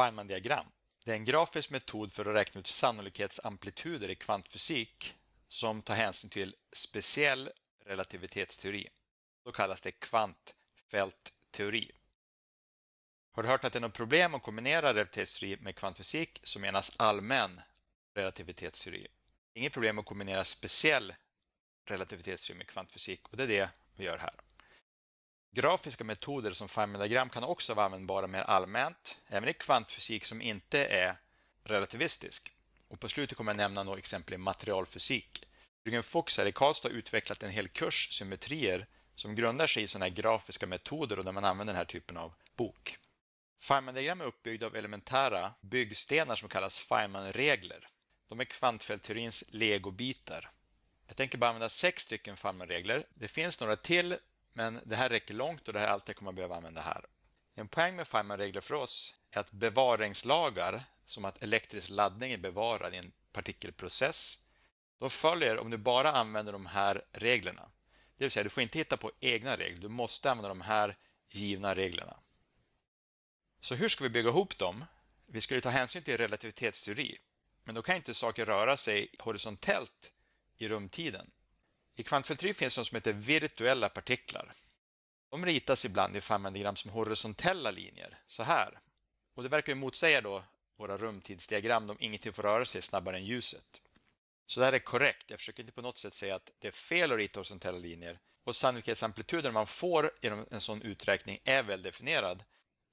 Feynman-diagram. Det är en grafisk metod för att räkna ut sannolikhetsamplituder i kvantfysik som tar hänsyn till speciell relativitetsteori. Då kallas det kvantfältteori. Har du hört att det är något problem att kombinera relativitetsteori med kvantfysik så menas allmän relativitetsteori. Inget problem att kombinera speciell relativitetsteori med kvantfysik och det är det vi gör här. Grafiska metoder som Feynman-diagram kan också vara användbara mer allmänt, även i kvantfysik som inte är relativistisk. Och på slutet kommer jag nämna några exempel i materialfysik. Jürgen Fuchs här i Karlstad har utvecklat en hel kurs symmetrier som grundar sig i sådana här grafiska metoder och där man använder den här typen av bok. Feynman-diagram är uppbyggda av elementära byggstenar som kallas Feynman-regler. De är kvantfältteorins legobitar. Jag tänker bara använda sex stycken Feynman-regler. Det finns några till men det här räcker långt och det här är allt jag kommer behöva använda här. En poäng med Feynman-regler för oss är att bevaringslagar, som att elektrisk laddning är bevarad i en partikelprocess, de följer om du bara använder de här reglerna. Det vill säga, du får inte hitta på egna regler, du måste använda de här givna reglerna. Så hur ska vi bygga ihop dem? Vi ska ju ta hänsyn till relativitetsteori, men då kan inte saker röra sig horisontellt i rumtiden. I kvantfiltry finns något som heter virtuella partiklar. De ritas ibland i FAM-diagram som horisontella linjer, så här. Och det verkar ju motsäga då våra rumtidsdiagram om ingenting får röra sig snabbare än ljuset. Så det här är korrekt. Jag försöker inte på något sätt säga att det är fel att rita horisontella linjer. Och sannolikhetsamplituden man får genom en sån uträkning är väl definierad.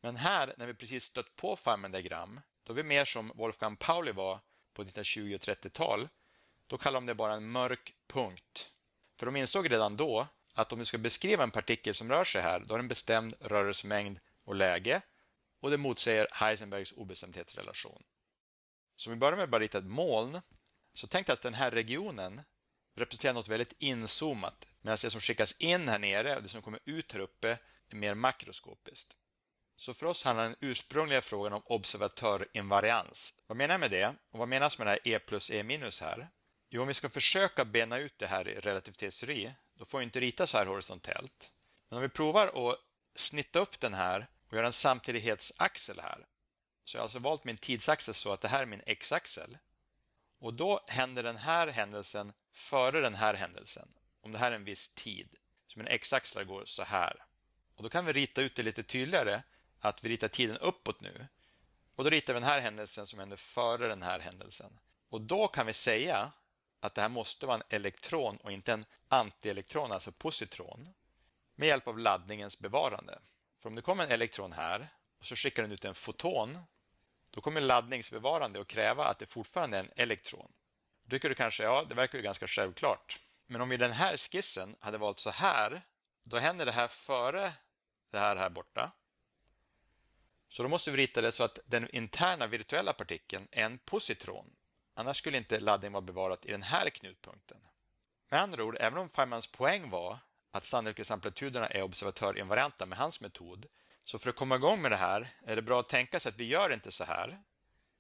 Men här, när vi precis stött på Feynman-diagram, då är vi mer som Wolfgang Pauli var på 1920 och 30-tal. Då kallar de det bara en mörk punkt. För de insåg redan då att om du ska beskriva en partikel som rör sig här, då har den bestämd rörelsemängd och läge och det motsäger Heisenbergs obestämdhetsrelation. Så om vi börjar med att bara rita ett moln, så tänk dig att den här regionen representerar något väldigt inzoomat, medan det som skickas in här nere och det som kommer ut här uppe är mer makroskopiskt. Så för oss handlar den ursprungliga frågan om observatörinvarians. Vad menar jag med det? Och vad menas med det här E plus E minus här? Jo, om vi ska försöka bena ut det här i relativitetsteori, då får vi inte rita så här horisontellt. Men om vi provar att snitta upp den här och göra en samtidighetsaxel här. Så jag har alltså valt min tidsaxel så att det här är min x-axel. Och då händer den här händelsen före den här händelsen, om det här är en viss tid. Så mina x-axlar går så här. Och då kan vi rita ut det lite tydligare, att vi ritar tiden uppåt nu. Och då ritar vi den här händelsen som händer före den här händelsen. Och då kan vi säga att det här måste vara en elektron och inte en antielektron, alltså positron, med hjälp av laddningens bevarande. För om det kommer en elektron här och så skickar den ut en foton, då kommer laddningsbevarande att kräva att det fortfarande är en elektron. Då tycker du kanske, ja, det verkar ju ganska självklart. Men om vi i den här skissen hade valt så här, då händer det här före det här här borta. Så då måste vi rita det så att den interna virtuella partikeln är en positron Annars skulle inte laddningen vara bevarat i den här knutpunkten. Med andra ord, även om Feynmans poäng var att sannolikhetsamplituderna är observatörinvarianta med hans metod, så för att komma igång med det här är det bra att tänka sig att vi gör inte så här,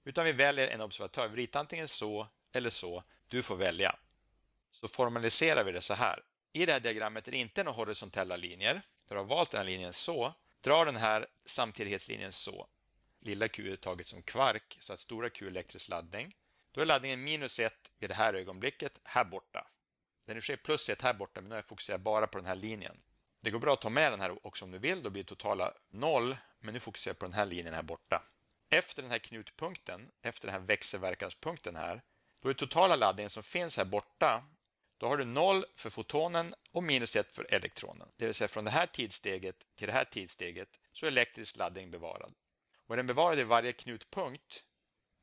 utan vi väljer en observatör. Vi ritar antingen så eller så. Du får välja. Så formaliserar vi det så här. I det här diagrammet är det inte några horisontella linjer. du har valt den här linjen så, Dra den här samtidighetslinjen så. Lilla Q är taget som kvark så att stora Q är elektrisk laddning. Då är laddningen minus 1 vid det här ögonblicket, här borta. Den är sker plus 1 här borta, men nu har jag fokuserat bara på den här linjen. Det går bra att ta med den här också om du vill, då blir det totala 0, men nu fokuserar jag på den här linjen här borta. Efter den här knutpunkten, efter den här växelverkanspunkten här, då är totala laddningen som finns här borta, då har du 0 för fotonen och minus 1 för elektronen. Det vill säga från det här tidssteget till det här tidssteget så är elektrisk laddning bevarad. Och är den bevarad i varje knutpunkt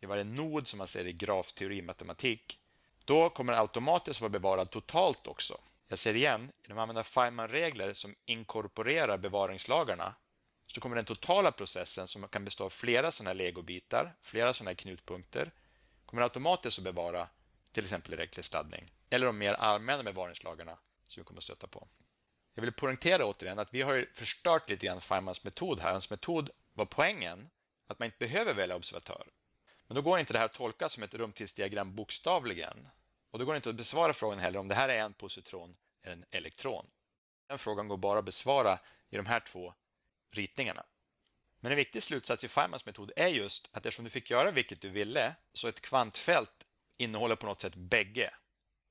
i varje nod som man ser i grafteori matematik, då kommer den automatiskt vara bevarad totalt också. Jag säger igen, genom att använda Feynman-regler som inkorporerar bevaringslagarna så kommer den totala processen som kan bestå av flera sådana här legobitar, flera sådana här knutpunkter, kommer automatiskt att bevara till exempel elektrisk laddning eller de mer allmänna bevaringslagarna som vi kommer att stöta på. Jag vill poängtera återigen att vi har förstört lite grann Feynmans metod här. Hans metod var poängen att man inte behöver välja observatör. Men då går inte det här att tolka som ett rumtidsdiagram bokstavligen. Och då går det inte att besvara frågan heller om det här är en positron eller en elektron. Den frågan går bara att besvara i de här två ritningarna. Men en viktig slutsats i Feynmans metod är just att eftersom du fick göra vilket du ville så ett kvantfält innehåller på något sätt bägge.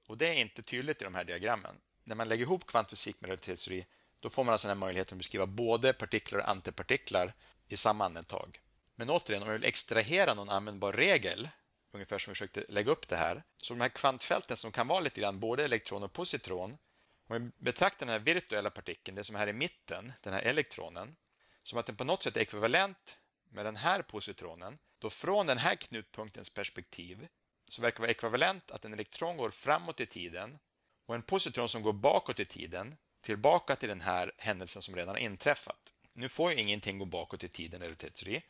Och det är inte tydligt i de här diagrammen. När man lägger ihop kvantfysik med relativitetsteori då får man alltså den här möjligheten att beskriva både partiklar och antipartiklar i samma andetag. Men återigen, om jag vill extrahera någon användbar regel, ungefär som vi försökte lägga upp det här, så de här kvantfälten som kan vara lite grann både elektron och positron, om vi betraktar den här virtuella partikeln, det som är här i mitten, den här elektronen, som att den på något sätt är ekvivalent med den här positronen, då från den här knutpunktens perspektiv så verkar det vara ekvivalent att en elektron går framåt i tiden och en positron som går bakåt i tiden tillbaka till den här händelsen som redan har inträffat. Nu får ju ingenting gå bakåt i tiden i relativitetsteori,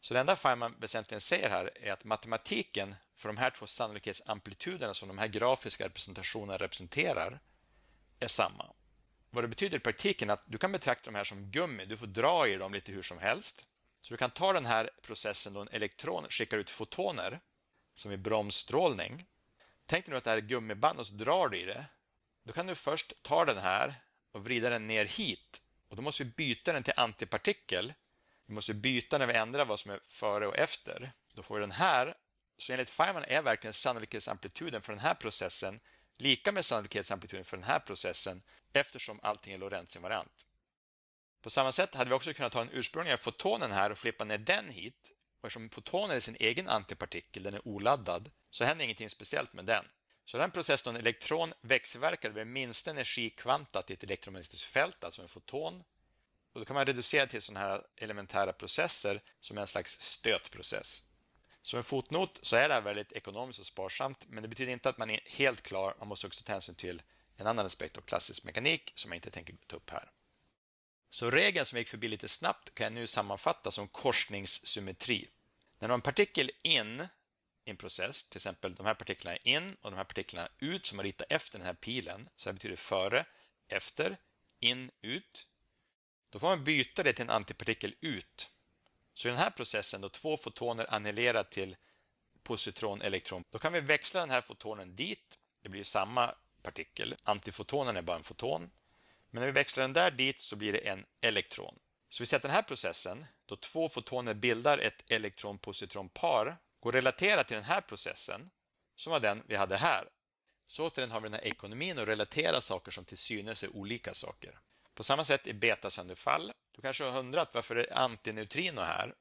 så det enda Feynman väsentligen säger här är att matematiken för de här två sannolikhetsamplituderna som de här grafiska representationerna representerar är samma. Vad det betyder i praktiken är att du kan betrakta de här som gummi, du får dra i dem lite hur som helst. Så du kan ta den här processen då en elektron skickar ut fotoner, som i bromsstrålning. Tänk dig nu att det här är gummiband och så drar du i det. Då kan du först ta den här och vrida den ner hit. Och Då måste vi byta den till antipartikel vi måste byta när vi ändrar vad som är före och efter. Då får vi den här. Så enligt Feynman är verkligen sannolikhetsamplituden för den här processen lika med sannolikhetsamplituden för den här processen eftersom allting är Lorentz-invariant. På samma sätt hade vi också kunnat ta den ursprungliga fotonen här och flippa ner den hit. Och eftersom fotonen är sin egen antipartikel, den är oladdad, så händer ingenting speciellt med den. Så den processen, då en elektron växelverkar över minsta energikvanta till ett elektromagnetiskt fält, alltså en foton, och då kan man reducera till sådana här elementära processer som är en slags stötprocess. Som en fotnot så är det här väldigt ekonomiskt och sparsamt men det betyder inte att man är helt klar. Man måste också ta hänsyn till en annan aspekt av klassisk mekanik som jag inte tänker ta upp här. Så regeln som jag gick förbi lite snabbt kan jag nu sammanfatta som korsningssymmetri. När du har en partikel in i en process, till exempel de här partiklarna in och de här partiklarna ut som man ritar efter den här pilen, så det betyder före, efter, in, ut, då får man byta det till en antipartikel ut. Så i den här processen, då två fotoner annullerar till positron elektron, då kan vi växla den här fotonen dit. Det blir samma partikel. Antifotonen är bara en foton. Men när vi växlar den där dit så blir det en elektron. Så vi ser att den här processen, då två fotoner bildar ett elektron-positron-par, går relatera till den här processen, som var den vi hade här. Så återigen har vi den här ekonomin att relatera saker som till synes är olika saker. På samma sätt i betasönderfall. Du kanske har undrat varför det är antineutrino här?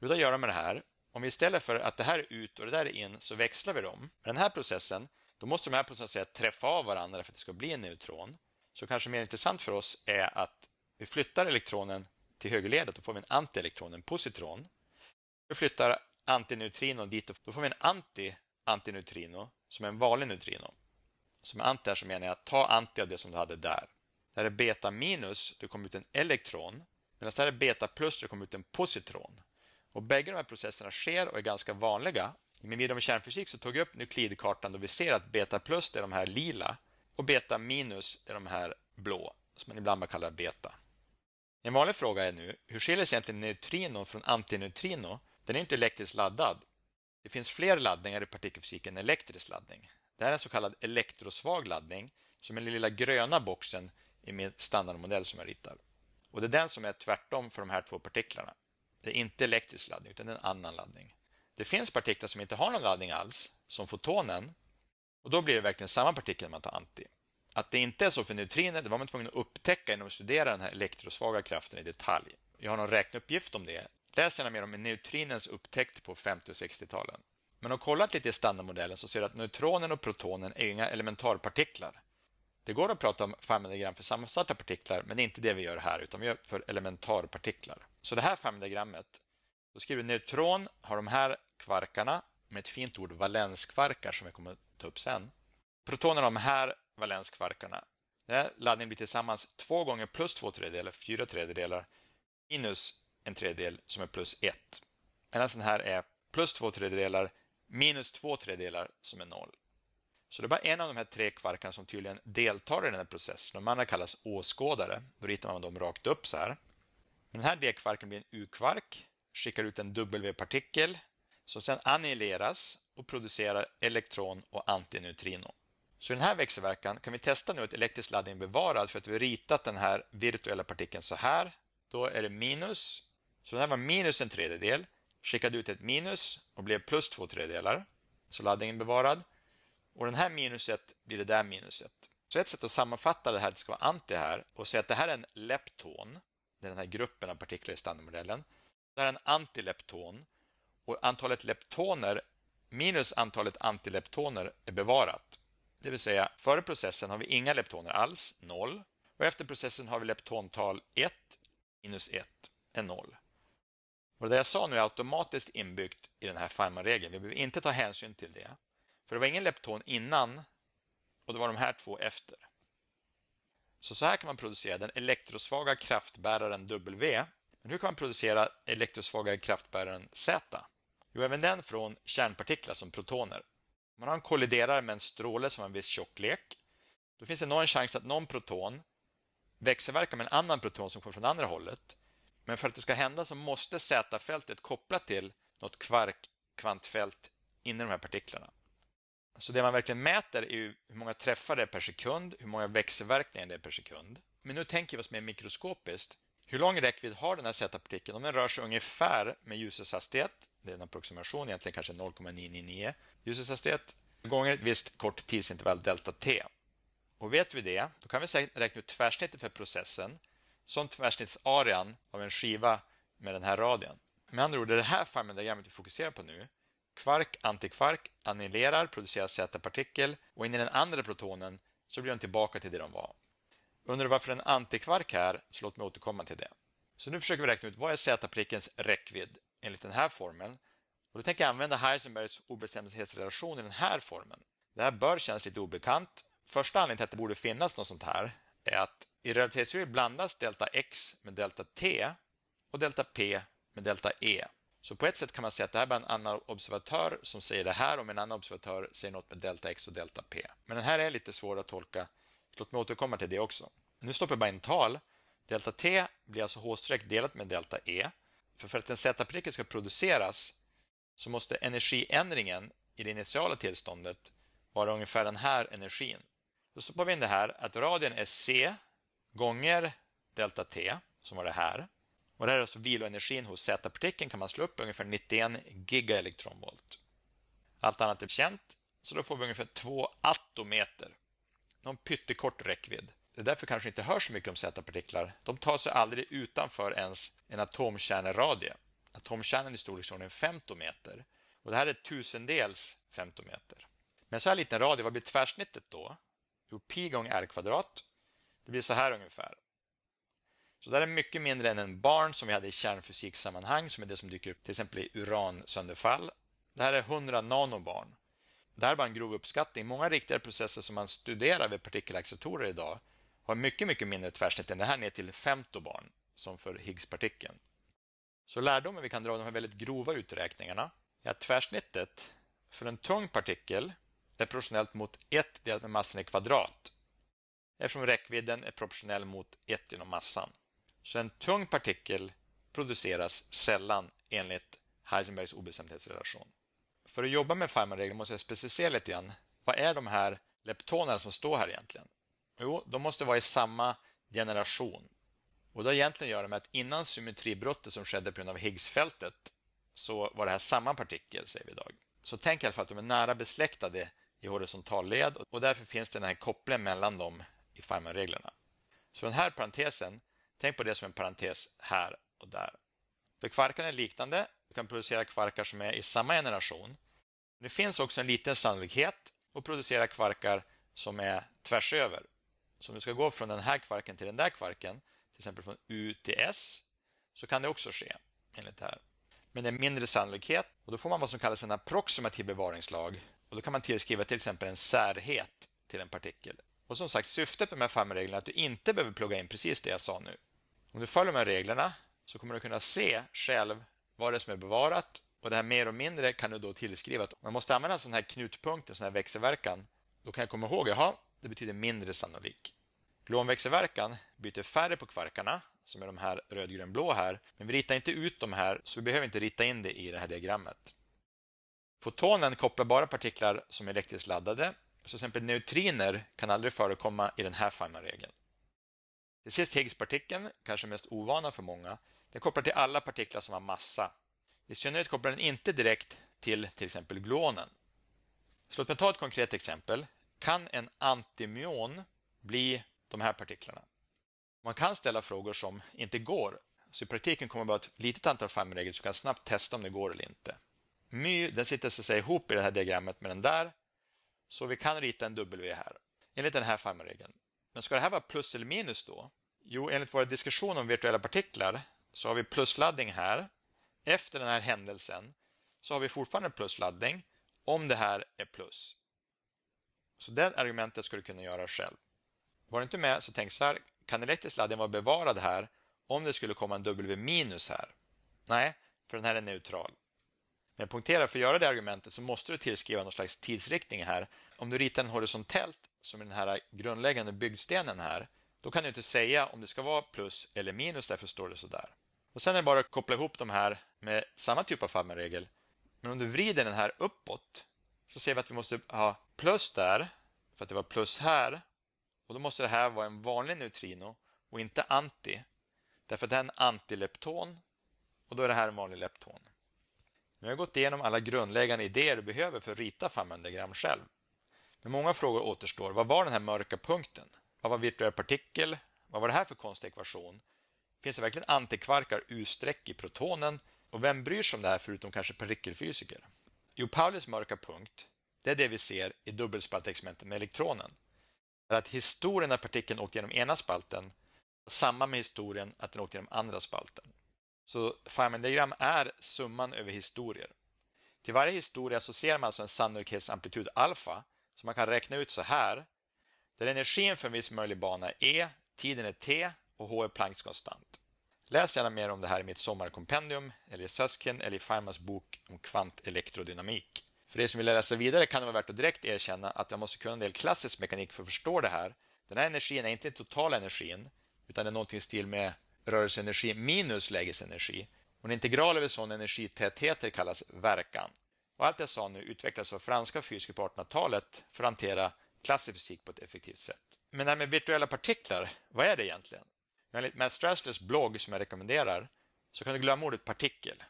Jo, det att göra med det här. Om vi istället för att det här är ut och det där är in så växlar vi dem. Med den här processen, då måste de här processerna träffa av varandra för att det ska bli en neutron. Så kanske mer intressant för oss är att vi flyttar elektronen till högerledet, då får vi en antielektron, en positron. Vi flyttar antineutrino dit, och då får vi en anti-antineutrino som är en vanlig neutrino. Som anti här så menar jag ta anti av det som du hade där. Där är beta minus, det kommer ut en elektron. Medan här är beta plus, det kommer ut en positron. Och Bägge de här processerna sker och är ganska vanliga. I min video om kärnfysik så tog jag upp nuklidkartan då vi ser att beta plus är de här lila och beta minus är de här blå, som man ibland kallar beta. En vanlig fråga är nu, hur skiljer sig egentligen neutrino från antineutrino? Den är inte elektriskt laddad. Det finns fler laddningar i partikelfysiken än elektrisk laddning. Det här är en så kallad elektrosvag laddning, som är den lilla gröna boxen i min standardmodell som jag ritar. Och Det är den som är tvärtom för de här två partiklarna. Det är inte elektrisk laddning, utan en annan laddning. Det finns partiklar som inte har någon laddning alls, som fotonen. Och Då blir det verkligen samma partikel man tar anti. Att det inte är så för neutriner det var man tvungen att upptäcka genom att studera den här elektrosvaga kraften i detalj. Jag har någon räkneuppgift om det. Läs gärna mer om neutrinens upptäckt på 50 och 60-talen. Men om har kollat lite i standardmodellen så ser du att neutronen och protonen är inga elementarpartiklar. Det går att prata om 5 gram för sammansatta partiklar, men det är inte det vi gör här, utan vi gör för elementarpartiklar. Så det här 5 grammet, då skriver vi neutron har de här kvarkarna med ett fint ord valenskvarkar som vi kommer att ta upp sen. Protonerna har de här valenskvarkarna. Den här laddningen blir tillsammans 2 gånger plus 2 tredjedelar, 4 tredjedelar, minus en tredjedel som är plus ett. Den här, här är plus 2 tredjedelar, minus 2 tredjedelar som är noll. Så det är bara en av de här tre kvarkarna som tydligen deltar i den här processen. De andra kallas åskådare. Då ritar man dem rakt upp så här. Den här D-kvarken blir en U-kvark, skickar ut en W-partikel som sedan annihileras och producerar elektron och antineutrino. Så i den här växelverkan kan vi testa nu att elektrisk laddning är bevarad för att vi har ritat den här virtuella partikeln så här. Då är det minus. Så den här var minus en tredjedel, skickade ut ett minus och blev plus två tredjedelar. Så laddningen är bevarad. Och den här minuset blir det där minuset. Så ett sätt att sammanfatta det här, det ska vara anti här, och säga att det här är en lepton, det är den här gruppen av partiklar i standardmodellen. Det här är en antilepton och antalet leptoner minus antalet antileptoner är bevarat. Det vill säga, före processen har vi inga leptoner alls, 0. Och efter processen har vi leptontal 1 minus 1 är 0. Och det jag sa nu är automatiskt inbyggt i den här Feynman-regeln. Vi behöver inte ta hänsyn till det. För det var ingen lepton innan och det var de här två efter. Så så här kan man producera den elektrosvaga kraftbäraren W. Men hur kan man producera elektrosvaga kraftbäraren Z? Jo, även den från kärnpartiklar som protoner. Om man har en kolliderare med en stråle som har en viss tjocklek, då finns det någon chans att någon proton växelverkar med en annan proton som kommer från andra hållet. Men för att det ska hända så måste Z-fältet koppla till något kvark-kvantfält inne i de här partiklarna. Så det man verkligen mäter är ju hur många träffar det är per sekund, hur många växelverkningar det är per sekund. Men nu tänker vi oss mer mikroskopiskt. Hur lång räckvidd har den här Z-partikeln? Om den rör sig ungefär med ljusets hastighet, det är en approximation, egentligen kanske 0,999, ljusets hastighet gånger ett visst kort tidsintervall delta t. Och vet vi det, då kan vi räkna ut tvärsnittet för processen som tvärsnittsarean av en skiva med den här radien. Med andra ord, det är det här Feynman-diagrammet vi fokuserar på nu kvark-antikvark annullerar, producerar Z-partikel och in i den andra protonen så blir de tillbaka till det de var. Undrar varför en antikvark här, så låt mig återkomma till det. Så nu försöker vi räkna ut vad är Z-partikelns räckvidd enligt den här formeln. Och då tänker jag använda Heisenbergs obestämdhetsrelation i den här formeln. Det här bör kännas lite obekant. Första anledningen till att det borde finnas något sånt här är att i relativitetsteorin blandas delta x med delta t och delta p med delta e. Så på ett sätt kan man säga att det här var en annan observatör som säger det här om en annan observatör säger något med delta x och delta p. Men den här är lite svår att tolka. Låt mig återkomma till det också. Nu stoppar jag bara in tal. Delta t blir alltså h-streck delat med delta e. För, för att en z-prickel ska produceras så måste energiändringen i det initiala tillståndet vara ungefär den här energin. Då stoppar vi in det här att radien är c gånger delta t, som var det här. Och det här är alltså viloenergin hos Z-partikeln kan man slå upp ungefär 91 gigaelektronvolt. Allt annat är känt, så då får vi ungefär 2 atometer. Någon pyttekort räckvidd. Det är därför kanske inte hörs så mycket om Z-partiklar. De tar sig aldrig utanför ens en atomkärneradie. Atomkärnan är i storleksordningen femtometer. Och det här är tusendels femtometer. Men så här liten radie, vad blir tvärsnittet då? Jo, pi gånger r kvadrat. Det blir så här ungefär. Så det här är mycket mindre än en barn som vi hade i kärnfysiksammanhang som är det som dyker upp till exempel i uransönderfall. Det här är 100 nanobarn. Det här är bara en grov uppskattning. Många riktiga processer som man studerar vid partikelacceleratorer idag har mycket, mycket mindre tvärsnitt än det här ner till femtobarn som för Higgspartikeln. Så lärdomen vi kan dra av de här väldigt grova uträkningarna är att tvärsnittet för en tung partikel är proportionellt mot 1 delat med massan i kvadrat eftersom räckvidden är proportionell mot 1 genom massan. Så en tung partikel produceras sällan enligt Heisenbergs obestämdhetsrelation. För att jobba med Feynman-regeln måste jag specificera lite grann. Vad är de här leptonerna som står här egentligen? Jo, de måste vara i samma generation. Och det har egentligen att göra med att innan symmetribrottet som skedde på grund av Higgsfältet så var det här samma partikel, säger vi idag. Så tänk i alla fall att de är nära besläktade i horisontalled och därför finns det den här kopplingen mellan dem i Feynman-reglerna. Så den här parentesen Tänk på det som en parentes här och där. För kvarkar är liknande. Du kan producera kvarkar som är i samma generation. Det finns också en liten sannolikhet att producera kvarkar som är tvärs över. Så om du ska gå från den här kvarken till den där kvarken, till exempel från U till S, så kan det också ske enligt det här. Men det är mindre sannolikhet och då får man vad som kallas en approximativ bevaringslag och då kan man tillskriva till exempel en särhet till en partikel. Och som sagt, syftet med de här farmreglerna är att du inte behöver plugga in precis det jag sa nu. Om du följer de här reglerna så kommer du kunna se själv vad det är som är bevarat och det här mer och mindre kan du då tillskriva. Man måste använda en sån här knutpunkt, en sån här växelverkan. Då kan jag komma ihåg, jaha, det betyder mindre sannolik. Gluonväxelverkan byter färre på kvarkarna, som är de här rödgrönblå här, men vi ritar inte ut de här, så vi behöver inte rita in det i det här diagrammet. Fotonen kopplar bara partiklar som är elektriskt laddade, så till exempel neutriner kan aldrig förekomma i den här Feynman-regeln. Till sist Higgs-partikeln, kanske mest ovana för många, den kopplar till alla partiklar som har massa. I synnerhet kopplar den inte direkt till till exempel gluonen. Så låt mig ta ett konkret exempel. Kan en antimyon bli de här partiklarna? Man kan ställa frågor som inte går, så i praktiken kommer bara ett litet antal Feynman-regler som kan snabbt testa om det går eller inte. My den sitter så att säga ihop i det här diagrammet med den där, så vi kan rita en W här, enligt den här Feynman-regeln. Men ska det här vara plus eller minus då? Jo, enligt vår diskussion om virtuella partiklar så har vi plusladdning här. Efter den här händelsen så har vi fortfarande plusladdning om det här är plus. Så det argumentet skulle du kunna göra själv. Var du inte med så tänk så här, kan elektrisk laddning vara bevarad här om det skulle komma en W minus här? Nej, för den här är neutral. Men punktera för att göra det argumentet så måste du tillskriva någon slags tidsriktning här. Om du ritar den horisontellt som är den här grundläggande byggstenen här, då kan du inte säga om det ska vara plus eller minus, därför står det så där. Och sen är det bara att koppla ihop de här med samma typ av Feldman-regel. Men om du vrider den här uppåt så ser vi att vi måste ha plus där, för att det var plus här. Och då måste det här vara en vanlig neutrino och inte anti. Därför att det är en antilepton och då är det här en vanlig lepton. Nu har jag gått igenom alla grundläggande idéer du behöver för att rita Feldman-diagram själv. Men många frågor återstår. Vad var den här mörka punkten? Vad var virtuell partikel? Vad var det här för konstig ekvation? Finns det verkligen antikvarkar U-streck i protonen? Och vem bryr sig om det här förutom kanske partikelfysiker? Jo, Paulis mörka punkt, det är det vi ser i dubbelspaltexperimentet med elektronen. Det är Att historien när partikeln åkte genom ena spalten var samma med historien att den åkte genom andra spalten. Så Feynman-diagram är summan över historier. Till varje historia associerar man alltså en sannolikhetsamplitud alfa så man kan räkna ut så här. Där energin för en viss möjlig bana är E, tiden är T och H är Plancks konstant. Läs gärna mer om det här i mitt sommarkompendium, eller i Susskind eller i Feynmans bok om kvantelektrodynamik. För er som vill läsa vidare kan det vara värt att direkt erkänna att jag måste kunna en del klassisk mekanik för att förstå det här. Den här energin är inte den totala energin, utan det är någonting i stil med rörelseenergi minus lägesenergi. Och en integral över sådana energitätheter kallas verkan. Och allt jag sa nu utvecklades av franska fysiker på 1800-talet för att hantera klassisk fysik på ett effektivt sätt. Men det här med virtuella partiklar, vad är det egentligen? Enligt Matt Strasslers blogg som jag rekommenderar så kan du glömma ordet partikel.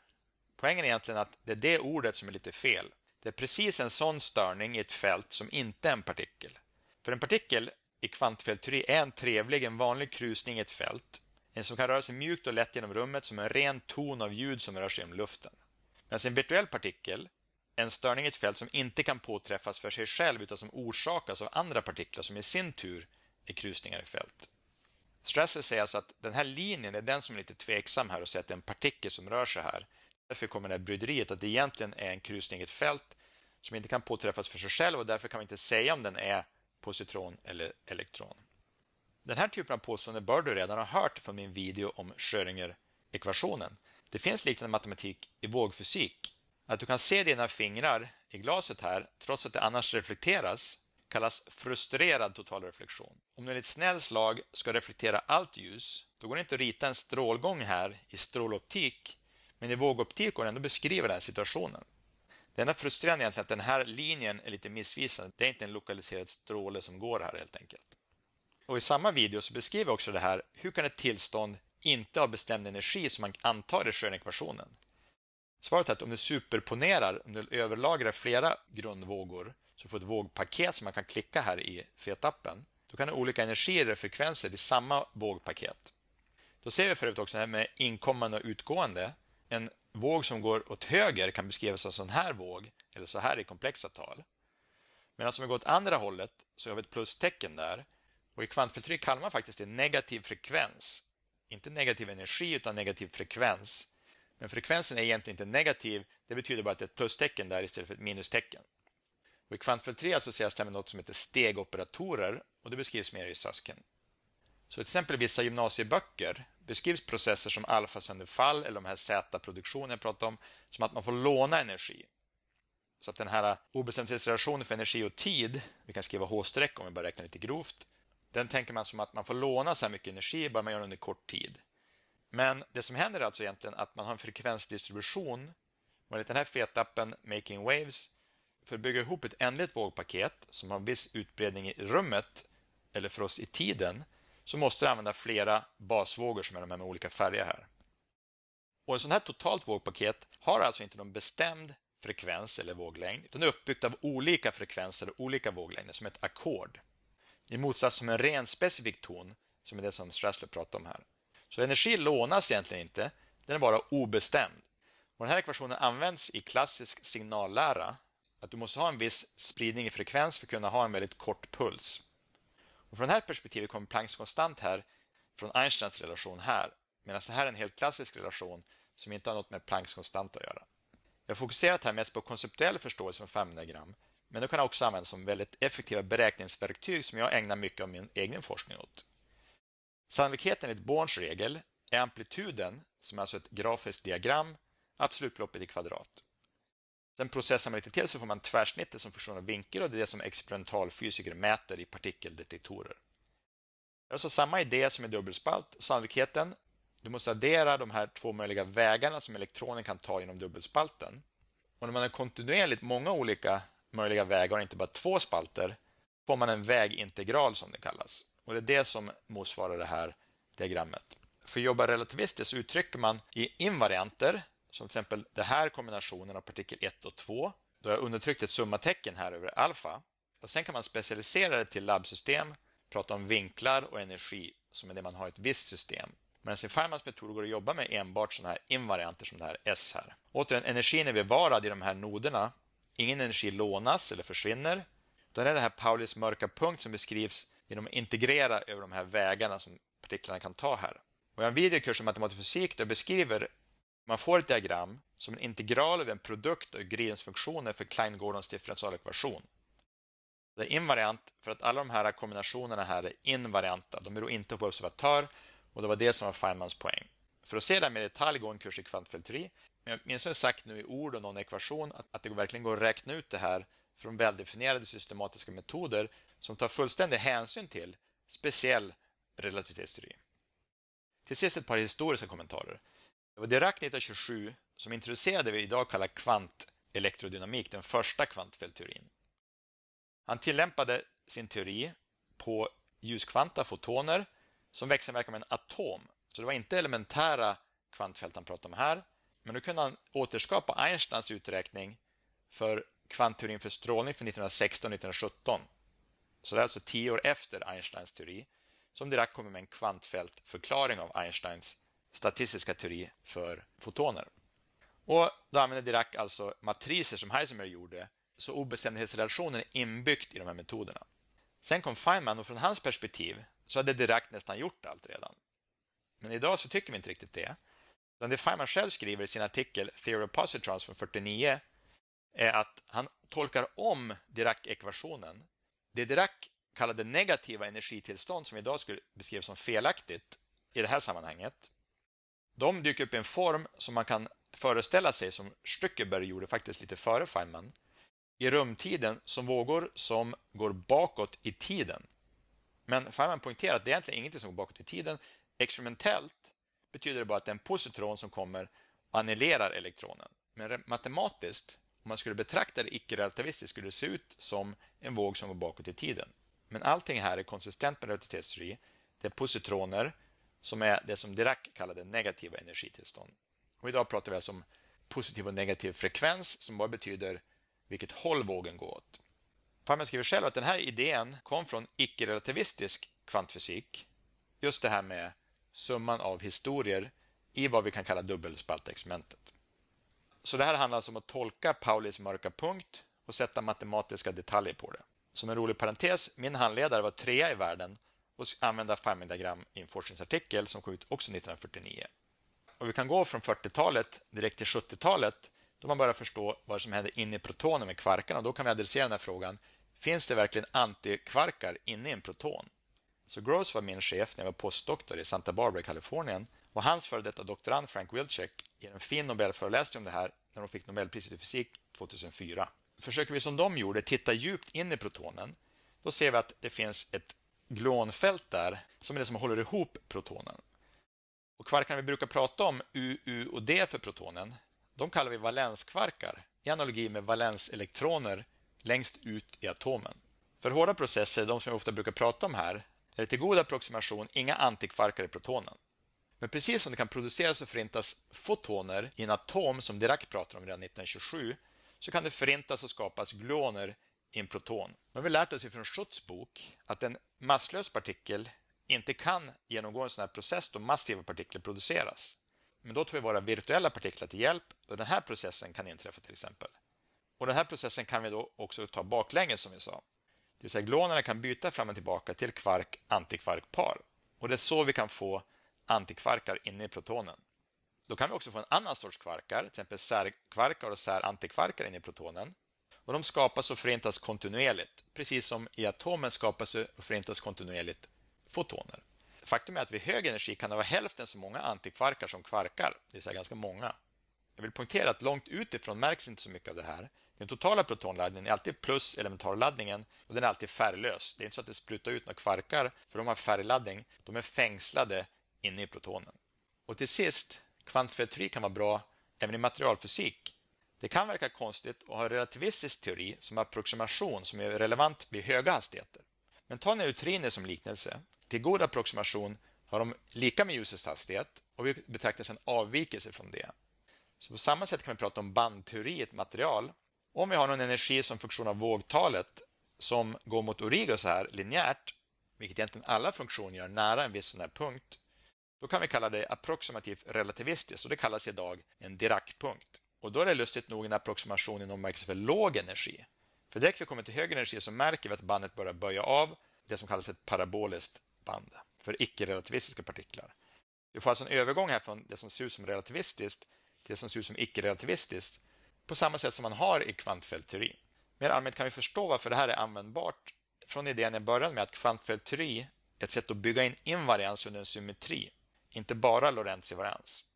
Poängen är egentligen att det är det ordet som är lite fel. Det är precis en sån störning i ett fält som inte är en partikel. För en partikel i kvantfeldteori är en trevlig, en vanlig krusning i ett fält, en som kan röra sig mjukt och lätt genom rummet som en ren ton av ljud som rör sig genom luften. Medan en virtuell partikel en störning i ett fält som inte kan påträffas för sig själv utan som orsakas av andra partiklar som i sin tur är krusningar i fält. Strasser säger alltså att den här linjen är den som är lite tveksam här och säger att det är en partikel som rör sig här. Därför kommer det här bryderiet att det egentligen är en krusning i ett fält som inte kan påträffas för sig själv och därför kan vi inte säga om den är positron eller elektron. Den här typen av påståenden bör du redan ha hört från min video om Schrödinger-ekvationen. Det finns liknande matematik i vågfysik att du kan se dina fingrar i glaset här, trots att det annars reflekteras, kallas frustrerad totalreflektion. Om du enligt snäll slag ska reflektera allt ljus, då går det inte att rita en strålgång här i stråloptik, men i vågoptik går det ändå beskriva den här situationen. Det enda frustrerande är egentligen att den här linjen är lite missvisande. Det är inte en lokaliserad stråle som går här helt enkelt. Och I samma video så beskriver jag också det här, hur kan ett tillstånd inte ha bestämd energi som man antar i skönekvationen. Svaret är att om du superponerar, om du överlagrar flera grundvågor så får du ett vågpaket som man kan klicka här i Feta-appen. Då kan du ha olika energier och frekvenser i samma vågpaket. Då ser vi för övrigt också här med inkommande och utgående. En våg som går åt höger kan beskrivas som sån här våg eller så här i komplexa tal. Medan om vi går åt andra hållet så har vi ett plustecken där. Och I kvantförtryck kallar man faktiskt det negativ frekvens. Inte negativ energi utan negativ frekvens. Men frekvensen är egentligen inte negativ, det betyder bara att det är ett plustecken där istället för ett minustecken. Och I kvantfält 3 associeras det med något som heter stegoperatorer och det beskrivs mer i Susskind. Så exempel i vissa gymnasieböcker beskrivs processer som alfasönderfall eller de här Z-produktionen jag pratade om som att man får låna energi. Så att den här obestämdhetsrelationen för energi och tid, vi kan skriva H-streck om vi bara räknar lite grovt, den tänker man som att man får låna så här mycket energi bara man gör det under kort tid. Men det som händer är alltså egentligen att man har en frekvensdistribution. Enligt den här fetappen Making Waves för att bygga ihop ett ändligt vågpaket som har en viss utbredning i rummet eller för oss i tiden så måste du använda flera basvågor som är de här med olika färger här. Och en sån här totalt vågpaket har alltså inte någon bestämd frekvens eller våglängd utan är uppbyggt av olika frekvenser och olika våglängder som ett ackord. I motsats till en ren specifik ton som är det som Strassler pratar om här. Så energi lånas egentligen inte, den är bara obestämd. Och den här ekvationen används i klassisk signallära. Att du måste ha en viss spridning i frekvens för att kunna ha en väldigt kort puls. Och från det här perspektivet kommer Plancks konstant här från Einsteins relation här. Medan det här är en helt klassisk relation som inte har något med Plancks konstant att göra. Jag har fokuserat här mest på konceptuell förståelse från famdiagram, men det kan också användas som väldigt effektiva beräkningsverktyg som jag ägnar mycket av min egen forskning åt. Sannolikheten enligt Borns regel är amplituden, som är alltså ett grafiskt diagram, absolutbeloppet i kvadrat. Sen processar man lite till så får man tvärsnittet som förstår av vinkel och det är det som experimentalfysiker mäter i partikeldetektorer. Det är alltså samma idé som i dubbelspalt. Sannolikheten, du måste addera de här två möjliga vägarna som elektronen kan ta genom dubbelspalten. Och när man har kontinuerligt många olika möjliga vägar och inte bara två spalter får man en vägintegral som det kallas. Och Det är det som motsvarar det här diagrammet. För att jobba relativistiskt uttrycker man i invarianter, som till exempel den här kombinationen av partikel 1 och 2. Då har jag undertryckt ett summatecken här över alfa. Och Sen kan man specialisera det till labbsystem, prata om vinklar och energi som är det man har i ett visst system. Men i Feynmans metod går det att jobba med enbart sådana här invarianter som det här S här. Återigen, energin är bevarad i de här noderna. Ingen energi lånas eller försvinner. Utan det är det här Paulis mörka punkt som beskrivs genom att integrera över de här vägarna som partiklarna kan ta här. Och jag har en videokurs om matematisk fysik där jag beskriver man får ett diagram som en integral över en produkt och Grens funktioner för Klein-Gordons differentialekvation. Det är invariant för att alla de här kombinationerna här är invarianta. De beror inte på observatör och det var det som var Feynmans poäng. För att se det här mer i detalj går en kurs i kvantfilteri. Men jag minns jag sagt nu i ord och någon ekvation att, att det verkligen går att räkna ut det här från väldefinierade systematiska metoder som tar fullständig hänsyn till speciell relativitetsteori. Till sist ett par historiska kommentarer. Det var Dirac 1927 som introducerade det vi idag kallar kvantelektrodynamik, den första kvantfältteorin. Han tillämpade sin teori på ljuskvanta, fotoner, som växelverkar med en atom. Så det var inte elementära kvantfält han pratade om här. Men nu kunde han återskapa Einsteins uträkning för kvantteorin för strålning för 1916 och 1917 så det är alltså tio år efter Einsteins teori som Dirac kommer med en kvantfältförklaring av Einsteins statistiska teori för fotoner. Och då använder Dirac alltså matriser som Heisenberg gjorde, så obestämdhetsrelationen är inbyggt i de här metoderna. Sen kom Feynman och från hans perspektiv så hade Dirac nästan gjort allt redan. Men idag så tycker vi inte riktigt det. Utan det Feynman själv skriver i sin artikel Theory of Positrons från 49 är att han tolkar om Dirac-ekvationen det Dirac kallade negativa energitillstånd, som idag skulle beskrivas som felaktigt i det här sammanhanget, de dyker upp i en form som man kan föreställa sig som Stückeberg gjorde faktiskt lite före Feynman, i rumtiden som vågor som går bakåt i tiden. Men Feynman poängterar att det är egentligen ingenting som går bakåt i tiden. Experimentellt betyder det bara att en positron som kommer annellerar elektronen. Men matematiskt om man skulle betrakta det icke-relativistiskt skulle det se ut som en våg som går bakåt i tiden. Men allting här är konsistent med relativitetsteori. Det är positroner som är det som Dirac kallade negativa energitillstånd. Och idag pratar vi alltså om positiv och negativ frekvens som bara betyder vilket håll vågen går åt. Feynman skriver själv att den här idén kom från icke-relativistisk kvantfysik. Just det här med summan av historier i vad vi kan kalla dubbelspaltexperimentet. Så det här handlar alltså om att tolka Paulis mörka punkt och sätta matematiska detaljer på det. Som en rolig parentes, min handledare var trea i världen och använde Fermi-diagram i en forskningsartikel som kom ut också 1949. Och vi kan gå från 40-talet direkt till 70-talet då man börjar förstå vad som händer inne i protonen med kvarkarna. Då kan vi adressera den här frågan. Finns det verkligen antikvarkar inne i en proton? Så Gross var min chef när jag var postdoktor i Santa Barbara i Kalifornien och hans före detta doktorand Frank Wilczek ger en fin Nobelföreläsning om det här när de fick Nobelpriset i fysik 2004. Försöker vi som de gjorde titta djupt in i protonen, då ser vi att det finns ett gluonfält där som är det som håller ihop protonen. Och kvarkarna vi brukar prata om, U, U och D för protonen, de kallar vi valenskvarkar i analogi med valenselektroner längst ut i atomen. För hårda processer, de som vi ofta brukar prata om här, är det till god approximation inga antikvarkar i protonen. Men precis som det kan produceras och förintas fotoner i en atom som Dirac pratar om redan 1927 så kan det förintas och skapas gloner i en proton. Nu har vi lärt oss ifrån Schutz bok att en masslös partikel inte kan genomgå en sån här process då massiva partiklar produceras. Men då tar vi våra virtuella partiklar till hjälp och den här processen kan inträffa till exempel. Och den här processen kan vi då också ta baklänges som vi sa. Det vill säga gluonerna kan byta fram och tillbaka till kvark-antikvarkpar. par det är så vi kan få antikvarkar inne i protonen. Då kan vi också få en annan sorts kvarkar, till exempel särkvarkar och särantikvarkar inne i protonen. Och de skapas och förintas kontinuerligt, precis som i atomen skapas och förintas kontinuerligt fotoner. Faktum är att vid hög energi kan det vara hälften så många antikvarkar som kvarkar, det vill säga ganska många. Jag vill poängtera att långt utifrån märks inte så mycket av det här. Den totala protonladdningen är alltid plus elementarladdningen och den är alltid färglös. Det är inte så att det sprutar ut några kvarkar, för de har färgladdning. De är fängslade inne i protonen. Och till sist, kvantfeltteori kan vara bra även i materialfysik. Det kan verka konstigt att ha relativistisk teori som approximation som är relevant vid höga hastigheter. Men ta neutriner som liknelse. Till god approximation har de lika med ljusets hastighet och vi betraktar sedan avvikelse från det. Så på samma sätt kan vi prata om bandteori i ett material. Om vi har någon energi som funktion av vågtalet som går mot origo så här linjärt, vilket egentligen alla funktioner gör nära en viss sån här punkt, då kan vi kalla det approximativt relativistiskt och det kallas idag en Dirac-punkt. Och då är det lustigt nog en approximation inom märkelse för låg energi. För direkt vi kommer till högre energi så märker vi att bandet börjar böja av, det som kallas ett paraboliskt band, för icke-relativistiska partiklar. Vi får alltså en övergång här från det som ser ut som relativistiskt till det som ser ut som icke-relativistiskt, på samma sätt som man har i kvantfältteorin. Mer allmänt kan vi förstå varför det här är användbart från idén i början med att kvantfältteori är ett sätt att bygga in invarians under en symmetri inte bara Lorenzi Varens.